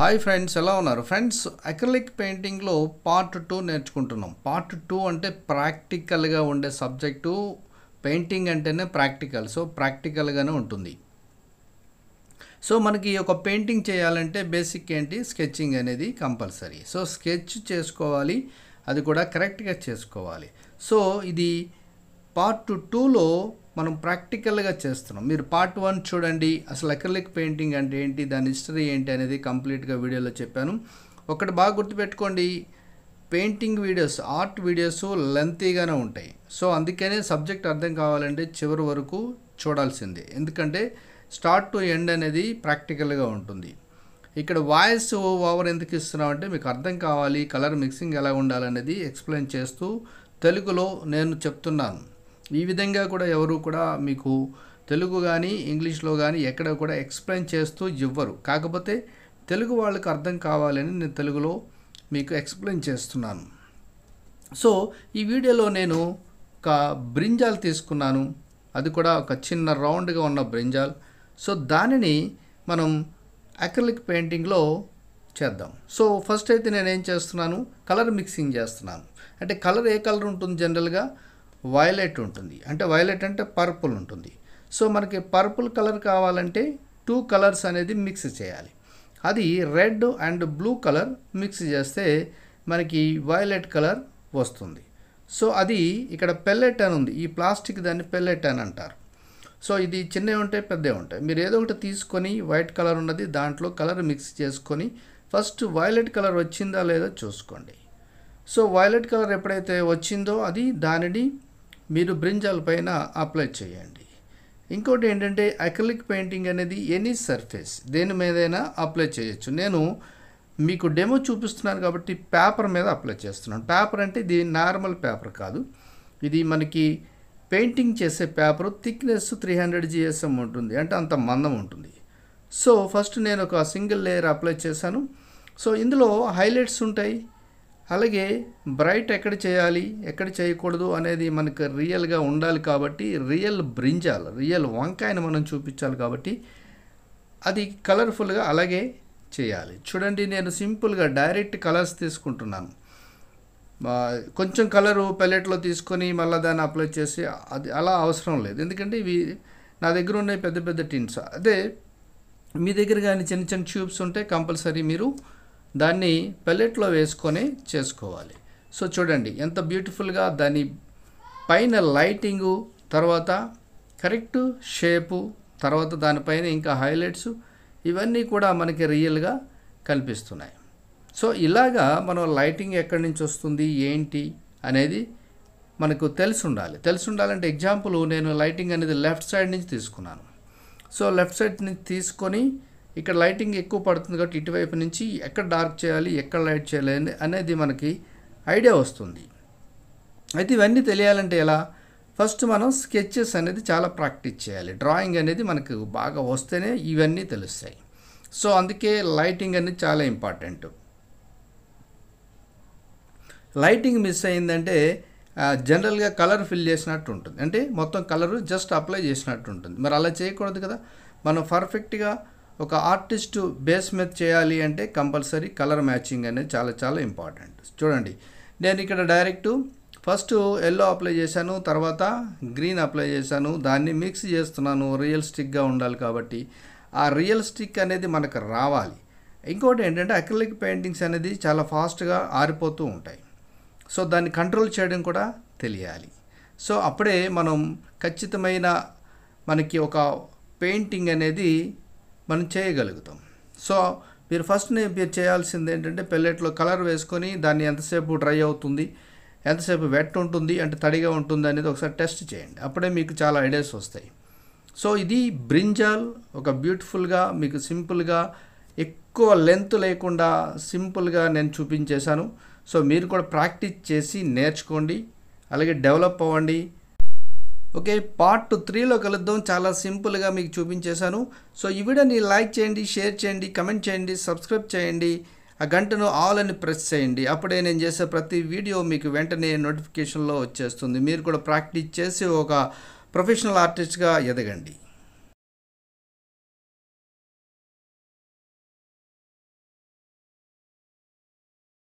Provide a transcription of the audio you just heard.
hi friends ఎలా ఉన్నారు friends acrylic పెయింటింగ్లో పార్ట్ టూ నేర్చుకుంటున్నాం పార్ట్ టూ అంటే ప్రాక్టికల్గా ఉండే సబ్జెక్టు పెయింటింగ్ అంటేనే ప్రాక్టికల్ సో ప్రాక్టికల్గానే ఉంటుంది సో మనకి ఒక పెయింటింగ్ చేయాలంటే బేసిక్ ఏంటి స్కెచ్చింగ్ అనేది కంపల్సరీ సో స్కెచ్ చేసుకోవాలి అది కూడా కరెక్ట్గా చేసుకోవాలి సో ఇది పార్ట్ టూలో మనం ప్రాక్టికల్గా చేస్తున్నాం మీరు పార్ట్ వన్ చూడండి అసలు అక్రలిక్ పెయింటింగ్ అంటే ఏంటి దాని హిస్టరీ ఏంటి అనేది కంప్లీట్గా వీడియోలో చెప్పాను ఒకటి బాగా గుర్తుపెట్టుకోండి పెయింటింగ్ వీడియోస్ ఆర్ట్ వీడియోస్ లెంతీగానే ఉంటాయి సో అందుకనే సబ్జెక్ట్ అర్థం కావాలంటే చివరి వరకు చూడాల్సిందే ఎందుకంటే స్టార్ట్ టు ఎండ్ అనేది ప్రాక్టికల్గా ఉంటుంది ఇక్కడ వాయిస్ ఓవర్ ఎందుకు ఇస్తున్నామంటే మీకు అర్థం కావాలి కలర్ మిక్సింగ్ ఎలా ఉండాలనేది ఎక్స్ప్లెయిన్ చేస్తూ తెలుగులో నేను చెప్తున్నాను ఈ విధంగా కూడా ఎవరు కూడా మీకు తెలుగు కానీ ఇంగ్లీష్లో కానీ ఎక్కడ కూడా ఎక్స్ప్లెయిన్ చేస్తూ ఇవ్వరు కాకపోతే తెలుగు వాళ్ళకి అర్థం కావాలని నేను తెలుగులో మీకు ఎక్స్ప్లెయిన్ చేస్తున్నాను సో ఈ వీడియోలో నేను ఒక బ్రింజాల్ తీసుకున్నాను అది కూడా ఒక చిన్న రౌండ్గా ఉన్న బ్రింజాల్ సో దానిని మనం అక్రలిక్ పెయింటింగ్లో చేద్దాం సో ఫస్ట్ అయితే నేను ఏం చేస్తున్నాను కలర్ మిక్సింగ్ చేస్తున్నాను అంటే కలర్ ఏ కలర్ ఉంటుంది జనరల్గా వైలెట్ ఉంటుంది అంటే వైలెట్ అంటే పర్పుల్ ఉంటుంది సో మనకి పర్పుల్ కలర్ కావాలంటే టూ కలర్స్ అనేది మిక్స్ చేయాలి అది red and blue colour mix చేస్తే మనకి వైలెట్ కలర్ వస్తుంది సో అది ఇక్కడ పెల్లెట్ అని ఉంది ఈ ప్లాస్టిక్ దాన్ని పెల్లెట్ అని అంటారు సో ఇది చిన్నవి ఉంటాయి పెద్దవి ఉంటాయి మీరు ఏదో ఒకటి తీసుకొని వైట్ కలర్ ఉన్నది దాంట్లో కలర్ మిక్స్ చేసుకొని ఫస్ట్ వైలెట్ కలర్ వచ్చిందా లేదో చూసుకోండి సో వైలెట్ కలర్ ఎప్పుడైతే వచ్చిందో అది దానిని మీరు బ్రింజాల్ పైన అప్లై చేయండి ఇంకోటి ఏంటంటే అక్రిలిక్ పెయింటింగ్ అనేది ఎనీ సర్ఫేస్ దేని మీదైనా అప్లై చేయొచ్చు నేను మీకు డెమో చూపిస్తున్నాను కాబట్టి పేపర్ మీద అప్లై చేస్తున్నాను పేపర్ అంటే ఇది నార్మల్ పేపర్ కాదు ఇది మనకి పెయింటింగ్ చేసే paper thickness three hundred GSM ఉంటుంది అంటే అంత మందం ఉంటుంది సో ఫస్ట్ నేను ఒక సింగిల్ లేయర్ అప్లై చేశాను సో ఇందులో హైలైట్స్ ఉంటాయి అలాగే బ్రైట్ ఎక్కడ చేయాలి ఎక్కడ చేయకూడదు అనేది మనకు రియల్గా ఉండాలి కాబట్టి రియల్ బ్రింజాల్ రియల్ వంకాయని మనం చూపించాలి కాబట్టి అది కలర్ఫుల్గా అలాగే చేయాలి చూడండి నేను సింపుల్గా డైరెక్ట్ కలర్స్ తీసుకుంటున్నాను కొంచెం కలరు పెలెట్లో తీసుకొని మళ్ళీ దాన్ని అప్లై చేసి అది అలా అవసరం లేదు ఎందుకంటే ఇవి నా దగ్గర ఉన్నాయి పెద్ద పెద్ద టిన్స్ అదే మీ దగ్గర కానీ చిన్న చిన్న ట్యూబ్స్ ఉంటే కంపల్సరీ మీరు దాన్ని పెల్లెట్లో వేసుకొని చేసుకోవాలి సో చూడండి ఎంత బ్యూటిఫుల్గా దాని పైన లైటింగు తర్వాత కరెక్ట్ షేపు తర్వాత దానిపైన ఇంకా హైలైట్స్ ఇవన్నీ కూడా మనకి రియల్గా కనిపిస్తున్నాయి సో ఇలాగా మనం లైటింగ్ ఎక్కడి నుంచి వస్తుంది ఏంటి అనేది మనకు తెలిసి ఉండాలి తెలిసి ఉండాలంటే ఎగ్జాంపుల్ నేను లైటింగ్ అనేది లెఫ్ట్ సైడ్ నుంచి తీసుకున్నాను సో లెఫ్ట్ సైడ్ నుంచి తీసుకొని ఇక్కడ లైటింగ్ ఎక్కువ పడుతుంది కాబట్టి ఇటువైపు నుంచి ఎక్కడ డార్క్ చేయాలి ఎక్కడ లైట్ చేయాలి అనేది మనకి ఐడియా వస్తుంది అయితే ఇవన్నీ తెలియాలంటే ఎలా ఫస్ట్ మనం స్కెచెస్ అనేది చాలా ప్రాక్టీస్ చేయాలి డ్రాయింగ్ అనేది మనకు బాగా వస్తేనే ఇవన్నీ తెలుస్తాయి సో అందుకే లైటింగ్ అనేది చాలా ఇంపార్టెంట్ లైటింగ్ మిస్ అయిందంటే జనరల్గా కలర్ ఫిల్ చేసినట్టు ఉంటుంది అంటే మొత్తం కలరు జస్ట్ అప్లై చేసినట్టు ఉంటుంది మరి అలా చేయకూడదు కదా మనం పర్ఫెక్ట్గా ఒక ఆర్టిస్ట్ బేస్ మీద చేయాలి అంటే కంపల్సరీ కలర్ మ్యాచింగ్ అనేది చాలా చాలా ఇంపార్టెంట్ చూడండి నేను ఇక్కడ డైరెక్ట్ ఫస్ట్ ఎల్లో అప్లై చేశాను తర్వాత గ్రీన్ అప్లై చేశాను దాన్ని మిక్స్ చేస్తున్నాను స్టిక్గా ఉండాలి కాబట్టి ఆ స్టిక్ అనేది మనకు రావాలి ఇంకోటి ఏంటంటే అక్రిలిక్ పెయింటింగ్స్ అనేది చాలా ఫాస్ట్గా ఆరిపోతూ ఉంటాయి సో దాన్ని కంట్రోల్ చేయడం కూడా తెలియాలి సో అప్పుడే మనం ఖచ్చితమైన మనకి ఒక పెయింటింగ్ అనేది మనం చేయగలుగుతాం సో మీరు ఫస్ట్ మీరు చేయాల్సింది ఏంటంటే పెల్లెట్లో కలర్ వేసుకొని దాన్ని ఎంతసేపు డ్రై అవుతుంది ఎంతసేపు వెట్ ఉంటుంది అంటే తడిగా ఉంటుంది అనేది ఒకసారి టెస్ట్ చేయండి అప్పుడే మీకు చాలా ఐడియాస్ వస్తాయి సో ఇది బ్రింజాల్ ఒక బ్యూటిఫుల్గా మీకు సింపుల్గా ఎక్కువ లెంత్ లేకుండా సింపుల్గా నేను చూపించేశాను సో మీరు కూడా ప్రాక్టీస్ చేసి నేర్చుకోండి అలాగే డెవలప్ అవ్వండి ఓకే పార్ట్ త్రీలో కలుద్దాం చాలా సింపుల్గా మీకు చూపించేశాను సో ఈ వీడియోని లైక్ చేయండి షేర్ చేయండి కమెంట్ చేయండి సబ్స్క్రైబ్ చేయండి ఆ గంటను ఆల్ అని ప్రెస్ చేయండి అప్పుడే నేను చేసే ప్రతి వీడియో మీకు వెంటనే నోటిఫికేషన్లో వచ్చేస్తుంది మీరు కూడా ప్రాక్టీస్ చేసి ఒక ప్రొఫెషనల్ ఆర్టిస్ట్గా ఎదగండి